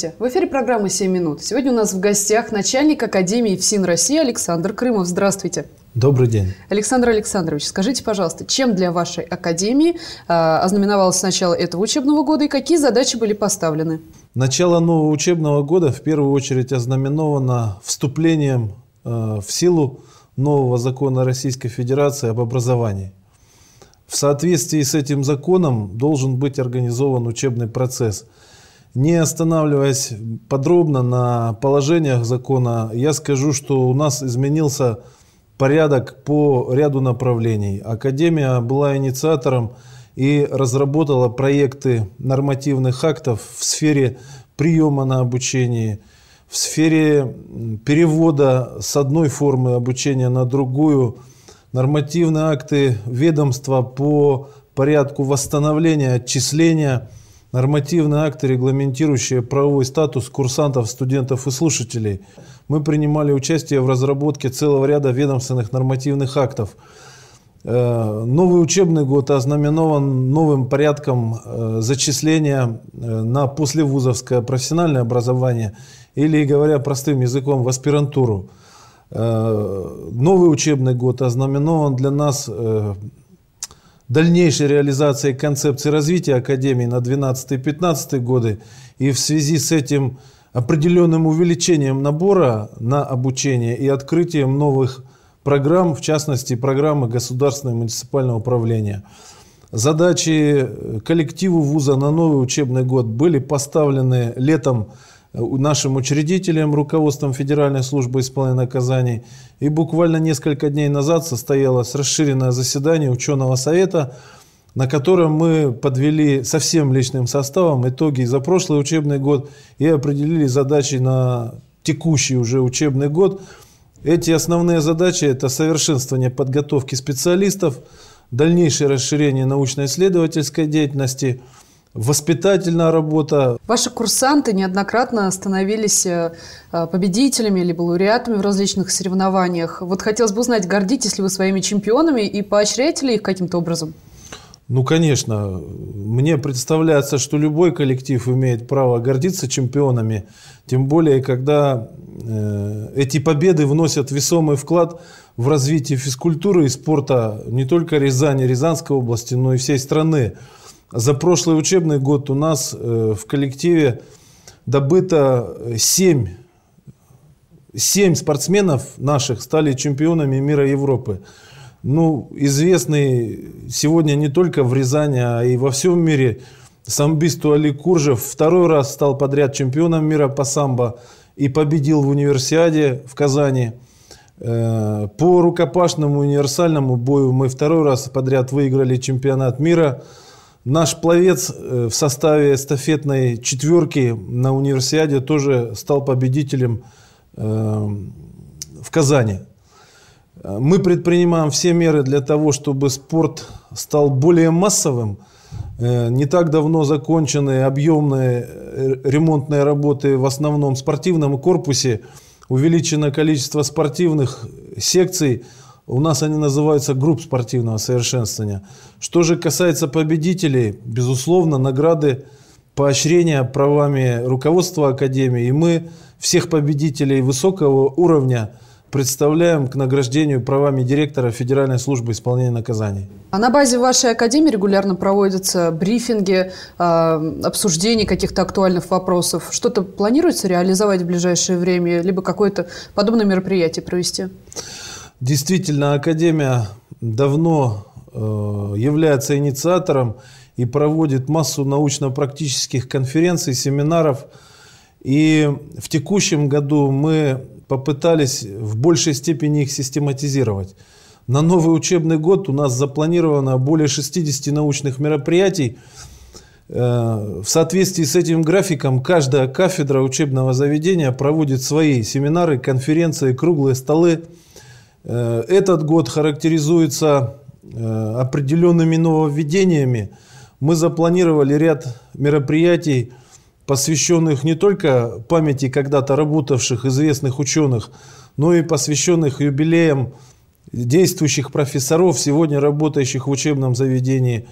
Здравствуйте! В эфире программа «7 минут». Сегодня у нас в гостях начальник Академии ФСИН России Александр Крымов. Здравствуйте! Добрый день. Александр Александрович, скажите, пожалуйста, чем для вашей академии э, ознаменовалось начало этого учебного года и какие задачи были поставлены? Начало нового учебного года в первую очередь ознаменовано вступлением э, в силу нового закона Российской Федерации об образовании. В соответствии с этим законом должен быть организован учебный процесс – не останавливаясь подробно на положениях закона, я скажу, что у нас изменился порядок по ряду направлений. Академия была инициатором и разработала проекты нормативных актов в сфере приема на обучение, в сфере перевода с одной формы обучения на другую, нормативные акты ведомства по порядку восстановления, отчисления – нормативные акты, регламентирующие правовой статус курсантов, студентов и слушателей. Мы принимали участие в разработке целого ряда ведомственных нормативных актов. Э, новый учебный год ознаменован новым порядком э, зачисления э, на послевузовское профессиональное образование или, говоря простым языком, в аспирантуру. Новый учебный год ознаменован для нас дальнейшей реализации концепции развития Академии на 12-15 годы и в связи с этим определенным увеличением набора на обучение и открытием новых программ, в частности программы государственного и муниципального управления. Задачи коллективу вуза на новый учебный год были поставлены летом Э, нашим учредителям, руководством Федеральной службы исполнения наказаний. И буквально несколько дней назад состоялось расширенное заседание ученого совета, на котором мы подвели со всем личным составом итоги за прошлый учебный год и определили задачи на текущий уже учебный год. Эти основные задачи – это совершенствование подготовки специалистов, дальнейшее расширение научно-исследовательской деятельности – воспитательная работа. Ваши курсанты неоднократно становились э, победителями либо лауреатами в различных соревнованиях. Вот хотелось бы узнать, гордитесь ли вы своими чемпионами и поощряете ли их каким-то образом? Ну, конечно. Мне представляется, что любой коллектив имеет право гордиться чемпионами, тем более, когда э, эти победы вносят весомый вклад в развитие физкультуры и спорта не только Рязани, Рязанской области, но и всей страны. За прошлый учебный год у нас э, в коллективе добыто 7, э, 7 спортсменов наших стали чемпионами мира Европы. Ну, известный сегодня не только в Рязани, а и во всем мире самбист Али Куржев второй раз стал подряд чемпионом мира по самбо и победил в универсиаде в Казани. Э, по рукопашному универсальному бою мы второй раз подряд выиграли чемпионат мира – Наш пловец э, в составе эстафетной четверки на универсиаде тоже стал победителем эм, в Казани. Мы предпринимаем все меры для того, чтобы спорт стал более массовым. Э, не так давно закончены объемные э, ремонтные работы в основном спортивном корпусе. Увеличено количество спортивных секций – у нас они называются групп спортивного совершенствования. Что же касается победителей, безусловно, награды, поощрения правами руководства Академии. И мы всех победителей высокого уровня представляем к награждению правами директора Федеральной службы исполнения наказаний. А на базе вашей академии регулярно проводятся брифинги, а, обсуждения каких-то актуальных вопросов. Что-то планируется реализовать в ближайшее время, либо какое-то подобное мероприятие провести? Действительно, Академия давно э, является инициатором и проводит массу научно-практических конференций, семинаров. И в текущем году мы попытались в большей степени их систематизировать. На новый учебный год у нас запланировано более 60 научных мероприятий. Э, в соответствии с этим графиком каждая кафедра учебного заведения проводит свои семинары, конференции, круглые столы – Э, этот год характеризуется э, определенными нововведениями. Мы запланировали ряд мероприятий, посвященных не только памяти когда-то работавших известных ученых, но и посвященных юбилеям действующих профессоров, сегодня работающих в учебном заведении.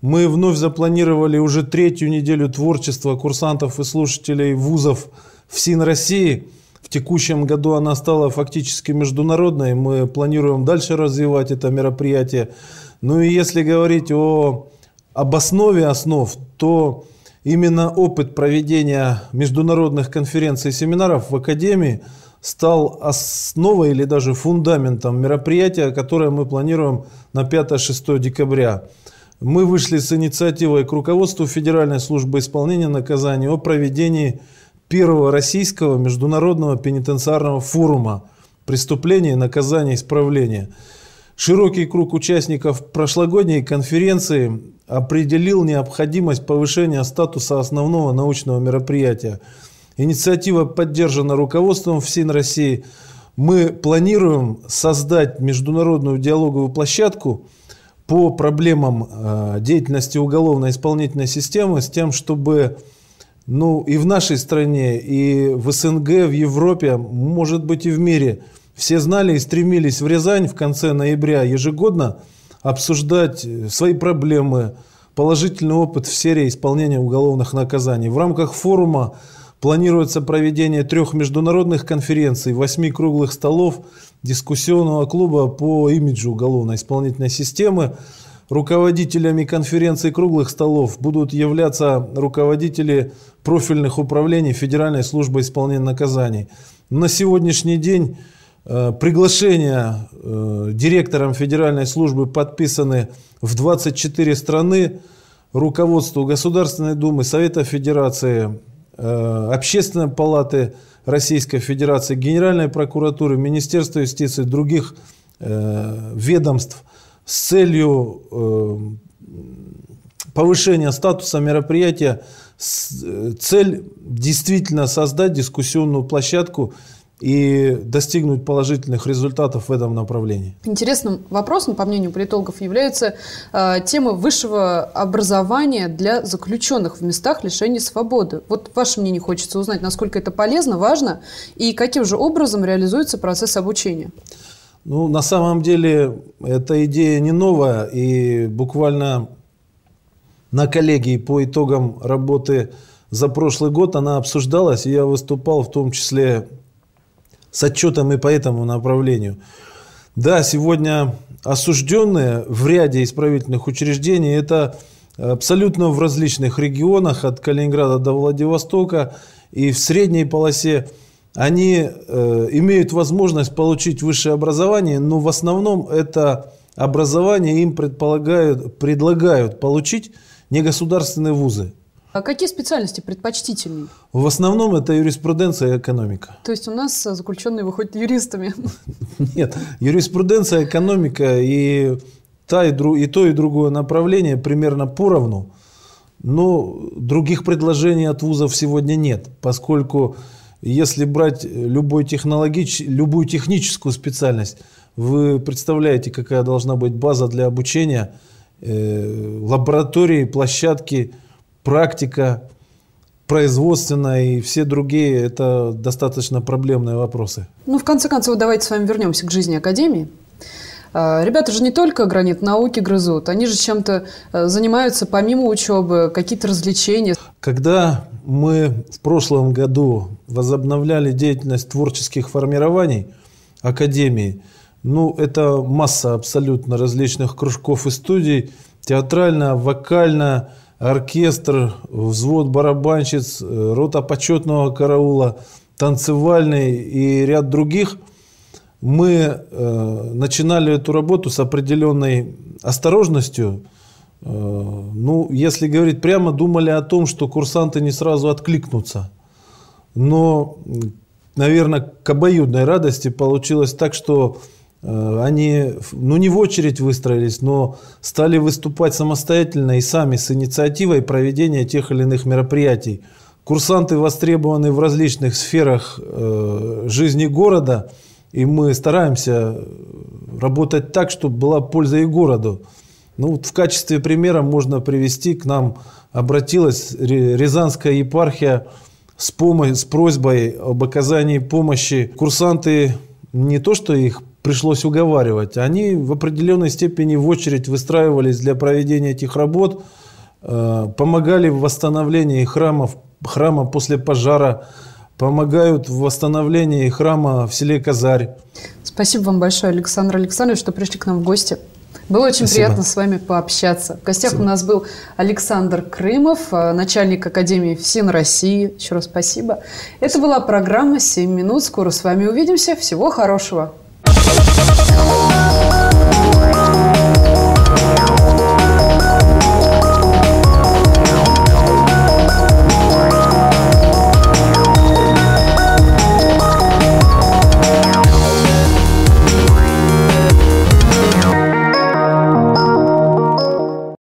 Мы вновь запланировали уже третью неделю творчества курсантов и слушателей вузов ФСИН России – в текущем году она стала фактически международной. Мы планируем дальше развивать это мероприятие. Ну и если говорить о, об основе основ, то именно опыт проведения международных конференций и семинаров в Академии стал основой или даже фундаментом мероприятия, которое мы планируем на 5-6 декабря. Мы вышли с инициативой к руководству Федеральной службы исполнения наказаний о проведении первого российского международного пенитенциарного форума «Преступление, наказание, исправление». Широкий круг участников прошлогодней конференции определил необходимость повышения статуса основного научного мероприятия. Инициатива поддержана руководством ФСИН России. Мы планируем создать международную диалоговую площадку по проблемам э, деятельности уголовно-исполнительной системы с тем, чтобы ну и в нашей стране, и в СНГ, в Европе, может быть и в мире, все знали и стремились в Рязань в конце ноября ежегодно обсуждать э, свои проблемы, положительный опыт в серии исполнения уголовных наказаний. В рамках форума планируется проведение трех международных конференций, восьми круглых столов, дискуссионного клуба по имиджу уголовно-исполнительной системы – Руководителями конференций круглых столов будут являться руководители профильных управлений Федеральной службы исполнения наказаний. На сегодняшний день э, приглашения э, директорам Федеральной службы подписаны в 24 страны, руководству Государственной Думы, Совета Федерации, э, Общественной Палаты Российской Федерации, Генеральной прокуратуры, Министерства юстиции, других ведомств с целью эм, повышения статуса мероприятия, э, цель действительно создать дискуссионную площадку и достигнуть положительных результатов в этом направлении. Интересным вопросом, по мнению политологов, является э, тема высшего образования для заключенных в местах лишения свободы. Вот ваше мнение хочется узнать, насколько это полезно, важно и каким же образом реализуется процесс обучения. Ну, на самом деле, эта идея не новая, и буквально на коллегии по итогам работы за прошлый год она обсуждалась, и я выступал в том числе с отчетом и по этому направлению. Да, сегодня осужденные в ряде исправительных учреждений – это абсолютно в различных регионах, от Калининграда до Владивостока, и в средней полосе – они э, имеют возможность получить высшее образование, но в основном это образование им предполагают, предлагают получить негосударственные вузы. А какие специальности предпочтительнее? В основном это юриспруденция и экономика. То есть у нас э, заключенные выходят юристами? Нет, юриспруденция, экономика и, та, и, дру, и то, и другое направление примерно поровну. Но других предложений от вузов сегодня нет, поскольку если брать э, любой технологич, любую техническую специальность, вы представляете, какая должна быть база для обучения, э, лаборатории, площадки, практика производственная и все другие – это достаточно проблемные вопросы. Ну, в конце концов, давайте с вами вернемся к жизни Академии. А, ребята же не только гранит науки грызут, они же чем-то э, занимаются помимо учебы, какие-то развлечения. Когда мы в прошлом году возобновляли деятельность творческих формирований Академии, ну, это масса абсолютно различных кружков и студий, театрально, вокально, оркестр, взвод барабанщиц, э, рота почетного караула, танцевальный и ряд других – мы э, начинали эту работу с определенной осторожностью, Э, ну, если говорить прямо, думали о том, что курсанты не сразу откликнутся. Но, наверное, к обоюдной радости получилось так, что э, они, ну, не в очередь выстроились, но стали выступать самостоятельно и сами с инициативой проведения тех или иных мероприятий. Курсанты востребованы в различных сферах э, жизни города, и мы стараемся работать так, чтобы была польза и городу. Ну вот в качестве примера можно привести, к нам обратилась Рязанская епархия с, помощью, с просьбой об оказании помощи. Курсанты не то, что их пришлось уговаривать, они в определенной степени в очередь выстраивались для проведения этих работ, э, помогали в восстановлении храмов, храма после пожара, помогают в восстановлении храма в селе Казарь. Спасибо вам большое, Александр Александрович, что пришли к нам в гости. Было очень Спасибо. приятно с вами пообщаться. В гостях спасибо. у нас был Александр Крымов, э, начальник Академии ФСИН России. Еще раз спасибо. Это была программа «7 минут». Скоро с вами увидимся. Всего хорошего.